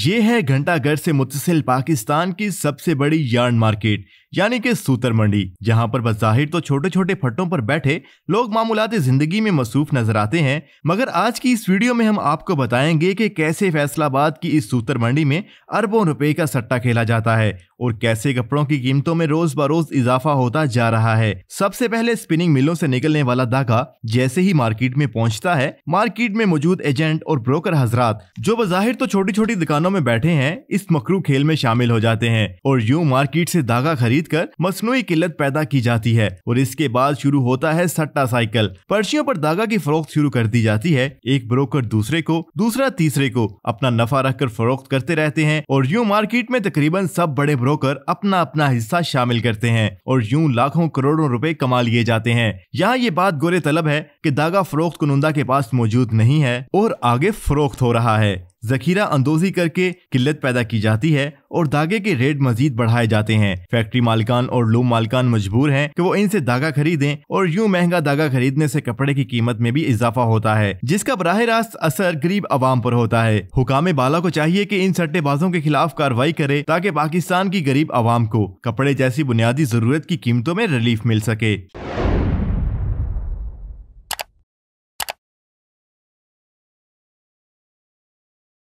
ये है घंटाघर से मुतसिल पाकिस्तान की सबसे बड़ी यार्न मार्केट यानी कि सूतर मंडी जहाँ पर बज़ाहिर तो छोटे छोटे फट्टों पर बैठे लोग मामूलाते जिंदगी में मसरूफ नजर आते हैं मगर आज की इस वीडियो में हम आपको बताएंगे कि कैसे फैसलाबाद की इस सूतर मंडी में अरबों रुपए का सट्टा खेला जाता है और कैसे कपड़ों की कीमतों में रोज बरोज इजाफा होता जा रहा है सबसे पहले स्पिनिंग मिलों से निकलने वाला धागा जैसे ही मार्केट में पहुंचता है मार्केट में मौजूद एजेंट और ब्रोकर हजरात जो बज़ाहिर तो छोटी छोटी दुकान दुकानों में बैठे हैं इस मकरू खेल में शामिल हो जाते हैं और यूं मार्केट से धागा खरीद कर मसनू किल्लत पैदा की जाती है और इसके बाद शुरू होता है सट्टा साइकिल पर्चियों पर धागा की फरोख्त शुरू कर दी जाती है एक ब्रोकर दूसरे को दूसरा तीसरे को अपना नफा रखकर फरोख्त करते रहते हैं और यूं मार्केट में तकरीबन सब बड़े ब्रोकर अपना अपना हिस्सा शामिल करते हैं और यूं लाखों करोड़ों रुपए कमा लिए जाते हैं यहाँ ये बात गोरे तलब है कि धागा फरोख्त कुनुंदा के पास मौजूद नहीं है और आगे फरोख्त हो रहा है जखीरा अंदोजी करके किल्लत पैदा की जाती है और धागे के रेट मजीद बढ़ाए जाते हैं फैक्ट्री मालिकान और लूम मालिकान मजबूर हैं कि वो इनसे धागा खरीदें और यूं महंगा धागा खरीदने से कपड़े की कीमत में भी इजाफा होता है जिसका बराह रास्त असर गरीब आवाम पर होता है हुकाम बाला को चाहिए की इन सट्टेबाजों के खिलाफ कार्रवाई करे ताकि पाकिस्तान की गरीब आवाम को कपड़े जैसी बुनियादी जरूरत की कीमतों में रिलीफ मिल सके